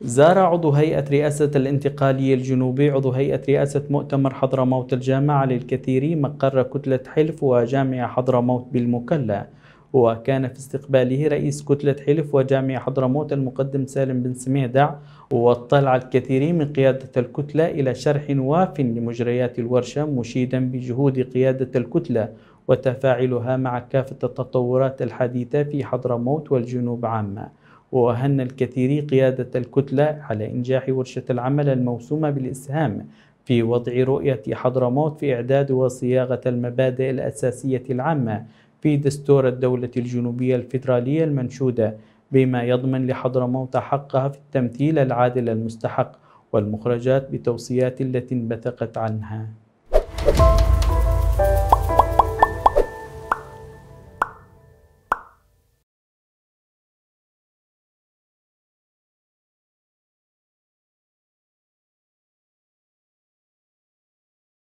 زار عضو هيئة رئاسة الانتقالي الجنوبي عضو هيئة رئاسة مؤتمر حضرموت الجامعة للكثير مقر كتلة حلف وجامعة حضرموت بالمكلا وكان في استقباله رئيس كتلة حلف وجامعة حضرموت المقدم سالم بن سميدع واطلع الكثير من قيادة الكتلة إلى شرح واف لمجريات الورشة مشيدا بجهود قيادة الكتلة وتفاعلها مع كافة التطورات الحديثة في حضرموت والجنوب عامة وأهن الكثير قيادة الكتلة على إنجاح ورشة العمل الموسومة بالإسهام في وضع رؤية حضرموت في إعداد وصياغة المبادئ الأساسية العامة في دستور الدولة الجنوبية الفيدرالية المنشودة بما يضمن لحضرموت حقها في التمثيل العادل المستحق والمخرجات بتوصيات التي انبثقت عنها